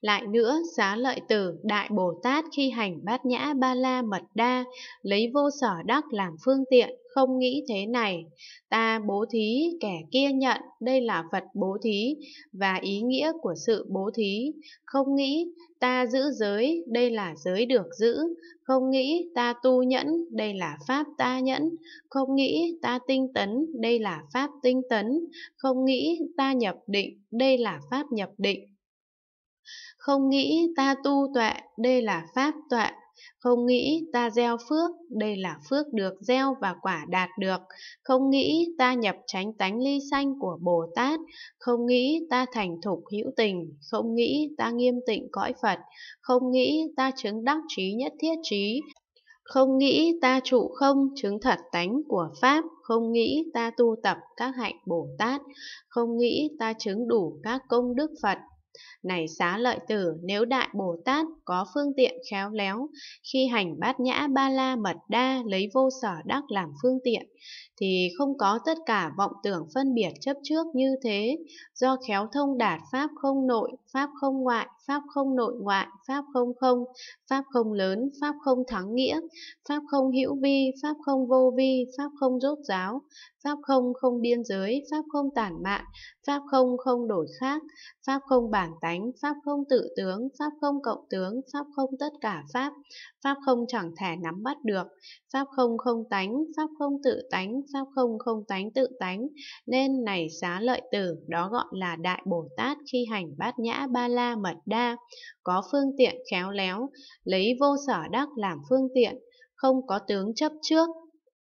Lại nữa, xá lợi tử Đại Bồ Tát khi hành bát nhã ba la mật đa, lấy vô sở đắc làm phương tiện, không nghĩ thế này. Ta bố thí, kẻ kia nhận, đây là Phật bố thí và ý nghĩa của sự bố thí. Không nghĩ, ta giữ giới, đây là giới được giữ. Không nghĩ, ta tu nhẫn, đây là pháp ta nhẫn. Không nghĩ, ta tinh tấn, đây là pháp tinh tấn. Không nghĩ, ta nhập định, đây là pháp nhập định không nghĩ ta tu tuệ, đây là pháp tuệ. Không nghĩ ta gieo phước, đây là phước được gieo và quả đạt được. Không nghĩ ta nhập tránh tánh ly sanh của Bồ Tát. Không nghĩ ta thành thục hữu tình. Không nghĩ ta nghiêm tịnh cõi Phật. Không nghĩ ta chứng đắc trí nhất thiết trí. Không nghĩ ta trụ không chứng thật tánh của Pháp, không nghĩ ta tu tập các hạnh Bồ Tát, không nghĩ ta chứng đủ các công đức Phật, này xá lợi tử, nếu Đại Bồ Tát có phương tiện khéo léo, khi hành bát nhã ba la mật đa lấy vô sở đắc làm phương tiện, thì không có tất cả vọng tưởng phân biệt chấp trước như thế, do khéo thông đạt pháp không nội, pháp không ngoại, pháp không nội ngoại, pháp không không, pháp không lớn, pháp không thắng nghĩa, pháp không hữu vi, pháp không vô vi, pháp không rốt giáo, pháp không không biên giới, pháp không tản mạn, pháp không không đổi khác, pháp không bản bản tánh, pháp không tự tướng, pháp không cộng tướng, pháp không tất cả pháp, pháp không chẳng thể nắm bắt được, pháp không không tánh, pháp không tự tánh, pháp không không tánh tự tánh, nên này xá lợi tử, đó gọi là Đại Bồ Tát khi hành bát nhã ba la mật đa, có phương tiện khéo léo, lấy vô sở đắc làm phương tiện, không có tướng chấp trước,